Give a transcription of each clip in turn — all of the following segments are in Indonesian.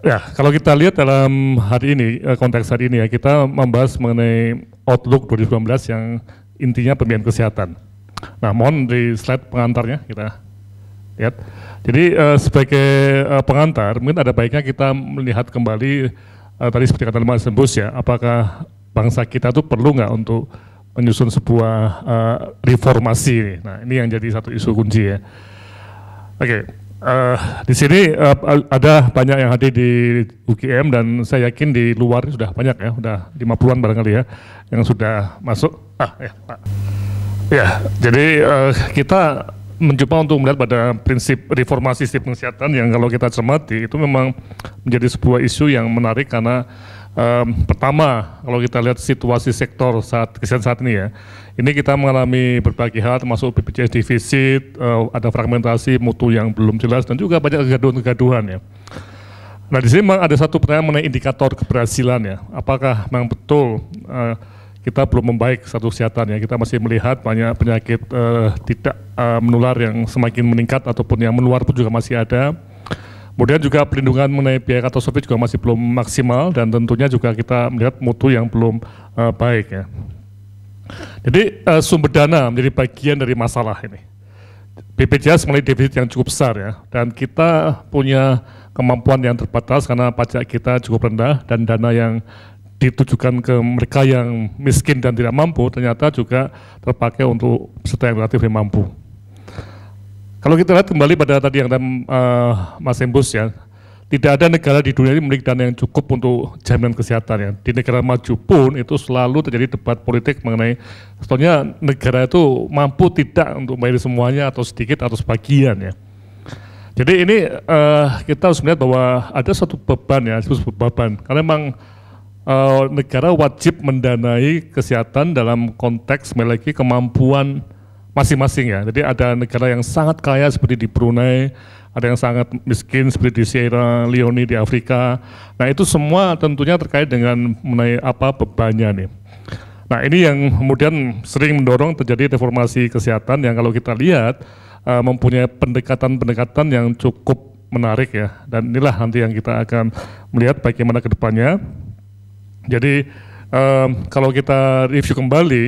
Ya, kalau kita lihat dalam hari ini, eh, konteks hari ini ya, kita membahas mengenai Outlook 2019 yang intinya pembiayaan kesehatan. Nah, mohon di slide pengantarnya kita lihat. Jadi eh, sebagai eh, pengantar, mungkin ada baiknya kita melihat kembali tadi seperti kata Mas Sembus ya, apakah bangsa kita itu perlu nggak untuk menyusun sebuah reformasi Nah, ini yang jadi satu isu kunci ya. Oke. Uh, di sini uh, ada banyak yang hadir di UGM dan saya yakin di luar sudah banyak ya, sudah 50-an barangkali ya yang sudah masuk. Ah, ya, Pak. Ya, jadi uh, kita mencoba untuk melihat pada prinsip reformasi sistem kesehatan yang kalau kita cermati itu memang menjadi sebuah isu yang menarik karena um, pertama kalau kita lihat situasi sektor saat kesehatan saat ini ya, ini kita mengalami berbagai hal termasuk BPJS defisit, uh, ada fragmentasi mutu yang belum jelas dan juga banyak kegaduhan-kegaduhan ya. Nah di sini memang ada satu pertanyaan mengenai indikator keberhasilan ya, apakah memang betul uh, kita belum membaik satu kesehatan ya, kita masih melihat banyak penyakit uh, tidak uh, menular yang semakin meningkat ataupun yang menular pun juga masih ada Kemudian juga perlindungan mengenai biaya katastrofik juga masih belum maksimal dan tentunya juga kita melihat mutu yang belum uh, baik ya. Jadi uh, sumber dana menjadi bagian dari masalah ini. BPJS mulai defisit yang cukup besar ya dan kita punya kemampuan yang terbatas karena pajak kita cukup rendah dan dana yang ditujukan ke mereka yang miskin dan tidak mampu ternyata juga terpakai untuk peserta yang relatif yang mampu. Kalau kita lihat kembali pada tadi yang uh, Mas Embus ya, tidak ada negara di dunia ini memiliki dana yang cukup untuk jaminan kesehatan ya. Di negara maju pun itu selalu terjadi debat politik mengenai sebetulnya negara itu mampu tidak untuk membayar semuanya atau sedikit atau sebagian ya. Jadi ini uh, kita harus melihat bahwa ada satu beban ya, satu beban. Karena memang uh, negara wajib mendanai kesehatan dalam konteks memiliki kemampuan masing-masing ya. Jadi ada negara yang sangat kaya seperti di Brunei, ada yang sangat miskin seperti di Sierra Leone di Afrika. Nah itu semua tentunya terkait dengan mengenai apa bebannya nih. Nah ini yang kemudian sering mendorong terjadi reformasi kesehatan yang kalau kita lihat uh, mempunyai pendekatan-pendekatan yang cukup menarik ya. Dan inilah nanti yang kita akan melihat bagaimana kedepannya. Jadi um, kalau kita review kembali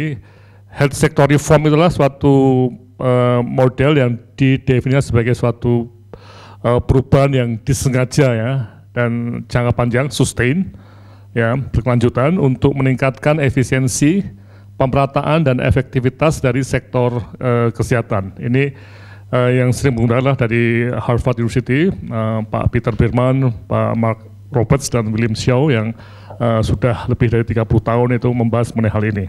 health sector reform itulah suatu uh, model yang didefinisikan sebagai suatu uh, perubahan yang disengaja ya dan jangka panjang sustain ya berkelanjutan untuk meningkatkan efisiensi pemerataan dan efektivitas dari sektor uh, kesehatan. Ini uh, yang sering menggunakan dari Harvard University, uh, Pak Peter Birman, Pak Mark Roberts dan William Shaw yang uh, sudah lebih dari 30 tahun itu membahas mengenai hal ini.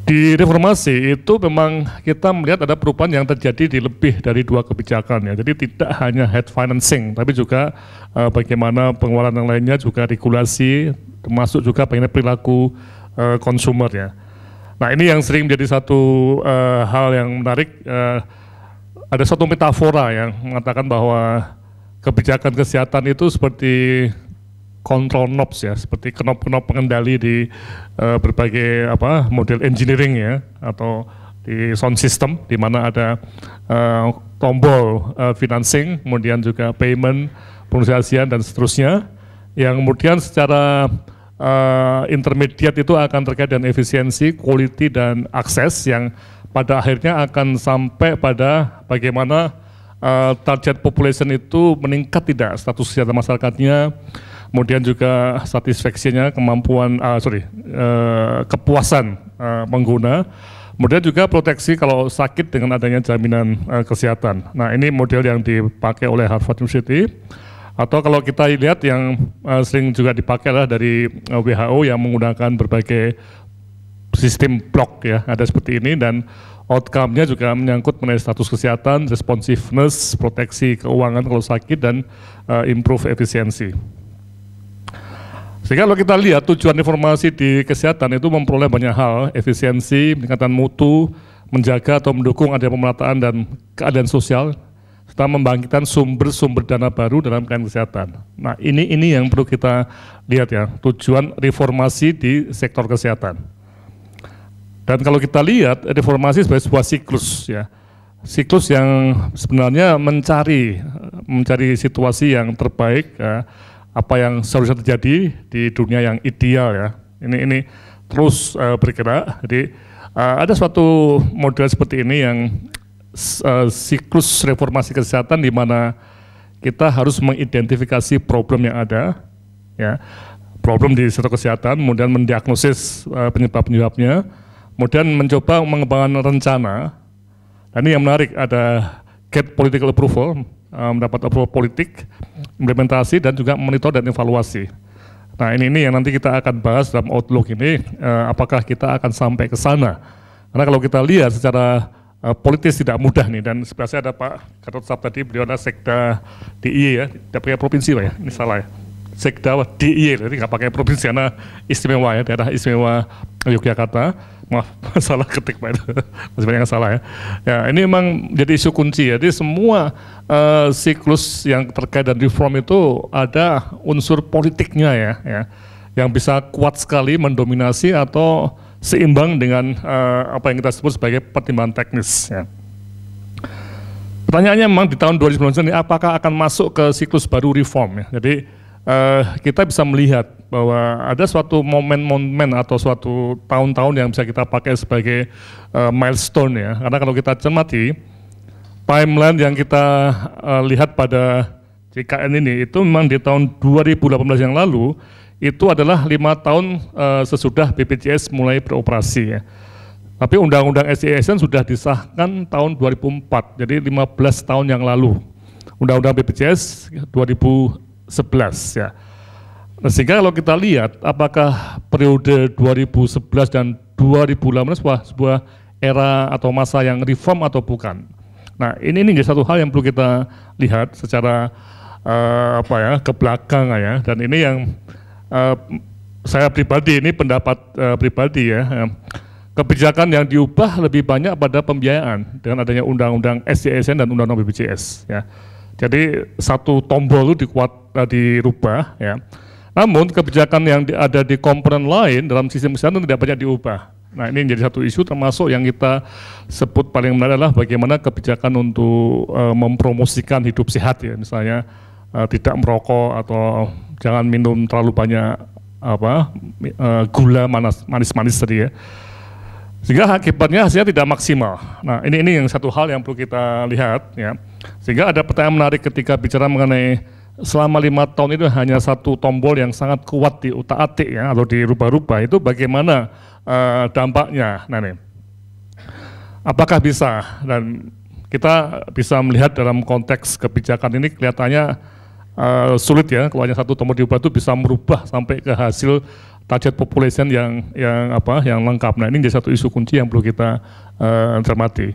Di reformasi itu memang kita melihat ada perubahan yang terjadi di lebih dari dua kebijakan ya. Jadi tidak hanya head financing, tapi juga uh, bagaimana pengeluaran yang lainnya juga regulasi, termasuk juga bagaimana perilaku uh, ya. Nah ini yang sering menjadi satu uh, hal yang menarik. Uh, ada satu metafora yang mengatakan bahwa kebijakan kesehatan itu seperti kontrol knobs ya seperti knob-knob pengendali di uh, berbagai apa model engineering ya atau di sound system di mana ada uh, tombol uh, financing kemudian juga payment pengusahaan dan seterusnya yang kemudian secara uh, intermediate itu akan terkait dengan efisiensi, quality dan akses yang pada akhirnya akan sampai pada bagaimana uh, target population itu meningkat tidak status kesehatan masyarakatnya kemudian juga satisfaksinya kemampuan uh, sorry uh, kepuasan uh, pengguna kemudian juga proteksi kalau sakit dengan adanya jaminan uh, kesehatan nah ini model yang dipakai oleh Harvard University atau kalau kita lihat yang uh, sering juga dipakai lah dari WHO yang menggunakan berbagai sistem blok ya ada seperti ini dan outcome-nya juga menyangkut mengenai status kesehatan, responsiveness, proteksi keuangan kalau sakit, dan uh, improve efisiensi. Sehingga kalau kita lihat tujuan informasi di kesehatan itu memperoleh banyak hal, efisiensi, peningkatan mutu, menjaga atau mendukung adanya pemerataan dan keadaan sosial, serta membangkitkan sumber-sumber dana baru dalam keadaan kesehatan. Nah ini ini yang perlu kita lihat ya, tujuan reformasi di sektor kesehatan. Dan kalau kita lihat reformasi sebagai sebuah siklus ya, siklus yang sebenarnya mencari mencari situasi yang terbaik ya, apa yang seharusnya terjadi di dunia yang ideal ya. Ini ini terus uh, bergerak. Jadi uh, ada suatu model seperti ini yang uh, siklus reformasi kesehatan di mana kita harus mengidentifikasi problem yang ada ya. Problem di sektor kesehatan, kemudian mendiagnosis uh, penyebab-penyebabnya, kemudian mencoba mengembangkan rencana. Dan ini yang menarik ada get political approval Eh, mendapat approval politik, implementasi dan juga monitor dan evaluasi. Nah ini ini yang nanti kita akan bahas dalam outlook ini, eh, apakah kita akan sampai ke sana? Karena kalau kita lihat secara eh, politis tidak mudah nih dan sebenarnya saya ada Pak Gatot Sab tadi, beliau adalah sekda DI e ya, tidak pakai provinsi lah ya, ini salah ya. Sekda DI, e, jadi nggak pakai provinsi karena istimewa ya, daerah istimewa Yogyakarta. Maaf, salah ketik pak itu. masih banyak yang salah ya ya ini memang jadi isu kunci ya. jadi semua uh, siklus yang terkait dan reform itu ada unsur politiknya ya ya yang bisa kuat sekali mendominasi atau seimbang dengan uh, apa yang kita sebut sebagai pertimbangan teknis ya. Pertanyaannya memang di tahun 2019 ini apakah akan masuk ke siklus baru reform ya. Jadi uh, kita bisa melihat bahwa ada suatu momen-momen atau suatu tahun-tahun yang bisa kita pakai sebagai uh, milestone ya. Karena kalau kita cermati timeline yang kita uh, lihat pada JKN ini itu memang di tahun 2018 yang lalu itu adalah lima tahun uh, sesudah BPJS mulai beroperasi ya. Tapi Undang-Undang SISN sudah disahkan tahun 2004, jadi 15 tahun yang lalu. Undang-Undang BPJS 2000 2011 ya. Nah, sehingga kalau kita lihat apakah periode 2011 dan 2018 sebuah, sebuah era atau masa yang reform atau bukan. Nah ini ini satu hal yang perlu kita lihat secara uh, apa ya ke belakang ya dan ini yang uh, saya pribadi ini pendapat uh, pribadi ya. kebijakan yang diubah lebih banyak pada pembiayaan dengan adanya undang-undang SJSN dan undang-undang BPJS ya jadi satu tombol itu dikuat, uh, dirubah ya. Namun kebijakan yang di, ada di komponen lain dalam sistem kesehatan tidak banyak diubah. Nah ini menjadi satu isu termasuk yang kita sebut paling menarik adalah bagaimana kebijakan untuk uh, mempromosikan hidup sehat ya misalnya uh, tidak merokok atau jangan minum terlalu banyak apa uh, gula manis-manis tadi ya sehingga akibatnya hasilnya tidak maksimal. Nah, ini ini yang satu hal yang perlu kita lihat ya. Sehingga ada pertanyaan menarik ketika bicara mengenai selama lima tahun itu hanya satu tombol yang sangat kuat di utak-atik ya atau dirubah-rubah itu bagaimana uh, dampaknya? Nah, nih. Apakah bisa dan kita bisa melihat dalam konteks kebijakan ini kelihatannya uh, sulit ya kalau hanya satu tombol diubah itu bisa merubah sampai ke hasil target population yang yang apa yang lengkap. Nah, ini jadi satu isu kunci yang perlu kita uh, cermati.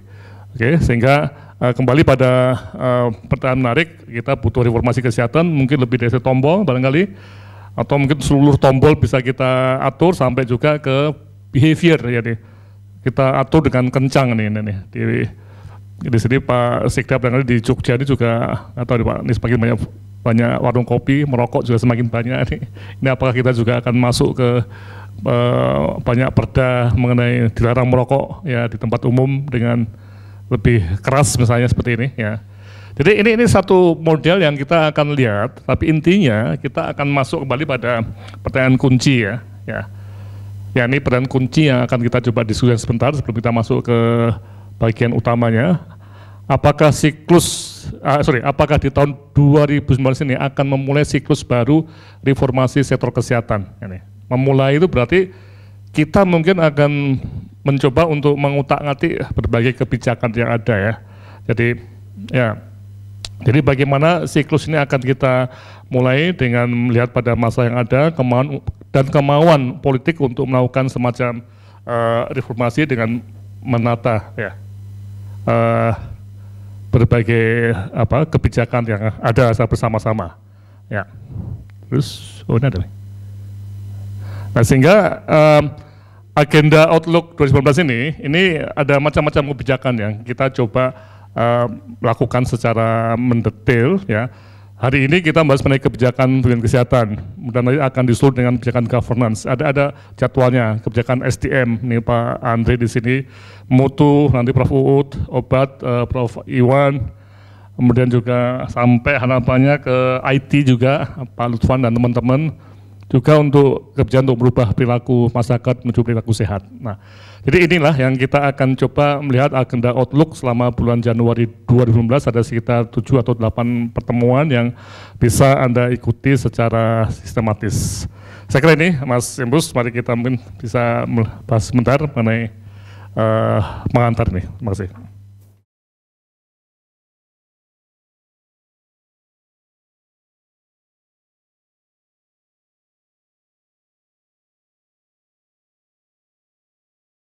Oke, okay, sehingga uh, kembali pada uh, pertanyaan menarik, kita butuh reformasi kesehatan mungkin lebih dari tombol barangkali atau mungkin seluruh tombol bisa kita atur sampai juga ke behavior ya nih. Kita atur dengan kencang nih ini nih. Di, di sini Pak Sekda barangkali di Jogja ini juga atau di Pak Nis, banyak banyak warung kopi, merokok juga semakin banyak nih. Ini apakah kita juga akan masuk ke uh, banyak perda mengenai dilarang merokok ya di tempat umum dengan lebih keras misalnya seperti ini ya. Jadi ini ini satu model yang kita akan lihat, tapi intinya kita akan masuk kembali pada pertanyaan kunci ya, ya. Ya ini pertanyaan kunci yang akan kita coba diskusikan sebentar sebelum kita masuk ke bagian utamanya. Apakah siklus uh, sorry, apakah di tahun 2019 ini akan memulai siklus baru reformasi sektor kesehatan? Ini. Memulai itu berarti kita mungkin akan mencoba untuk mengutak-ngatik berbagai kebijakan yang ada ya. Jadi ya, jadi bagaimana siklus ini akan kita mulai dengan melihat pada masa yang ada kemauan dan kemauan politik untuk melakukan semacam uh, reformasi dengan menata ya. Uh, berbagai apa kebijakan yang ada secara bersama-sama. Ya. Terus oh ini ada. Nah, sehingga um, agenda Outlook 2019 ini ini ada macam-macam kebijakan yang kita coba um, lakukan secara mendetail ya Hari ini kita membahas mengenai kebijakan pendidikan kesehatan, dan nanti akan disulut dengan kebijakan governance. Ada ada jadwalnya kebijakan SDM nih Pak Andre di sini, mutu nanti Prof Uut, obat uh, Prof Iwan, kemudian juga sampai harapannya ke IT juga Pak Lutfan dan teman-teman juga untuk kerja untuk merubah perilaku masyarakat menuju perilaku sehat. Nah, jadi inilah yang kita akan coba melihat agenda outlook selama bulan Januari 2019 ada sekitar 7 atau 8 pertemuan yang bisa Anda ikuti secara sistematis. Saya kira ini Mas Imbus, mari kita mungkin bisa bahas sebentar mengenai uh, eh, mengantar nih. Terima kasih.